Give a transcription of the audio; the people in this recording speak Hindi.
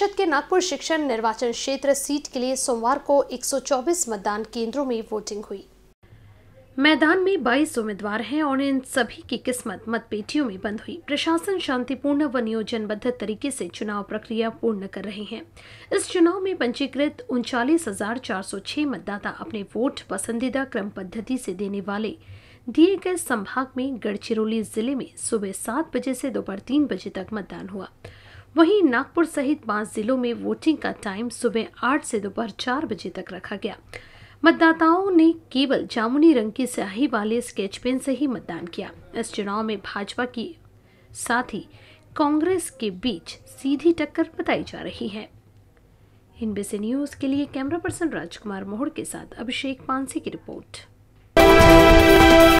परिषद के नागपुर शिक्षण निर्वाचन क्षेत्र सीट के लिए सोमवार को 124 मतदान केंद्रों में वोटिंग हुई मैदान में 22 उम्मीदवार हैं और इन सभी की किस्मत मतपेटियों में बंद हुई प्रशासन शांतिपूर्ण व नियोजनबद्ध तरीके से चुनाव प्रक्रिया पूर्ण कर रहे हैं इस चुनाव में पंजीकृत उनचालीस मतदाता अपने वोट पसंदीदा क्रम पद्धति से देने वाले दिए गए संभाग में गढ़चिरौली जिले में सुबह सात बजे से दोपहर तीन बजे तक मतदान हुआ वहीं नागपुर सहित पांच जिलों में वोटिंग का टाइम सुबह आठ से दोपहर चार बजे तक रखा गया मतदाताओं ने केवल जामुनी रंग की स्याही वाले स्केच पेन से ही मतदान किया इस चुनाव में भाजपा की साथ ही कांग्रेस के बीच सीधी टक्कर बताई जा रही है इनबीसी न्यूज के लिए कैमरा पर्सन राजकुमार मोहड़ के साथ अभिषेक पानसी की रिपोर्ट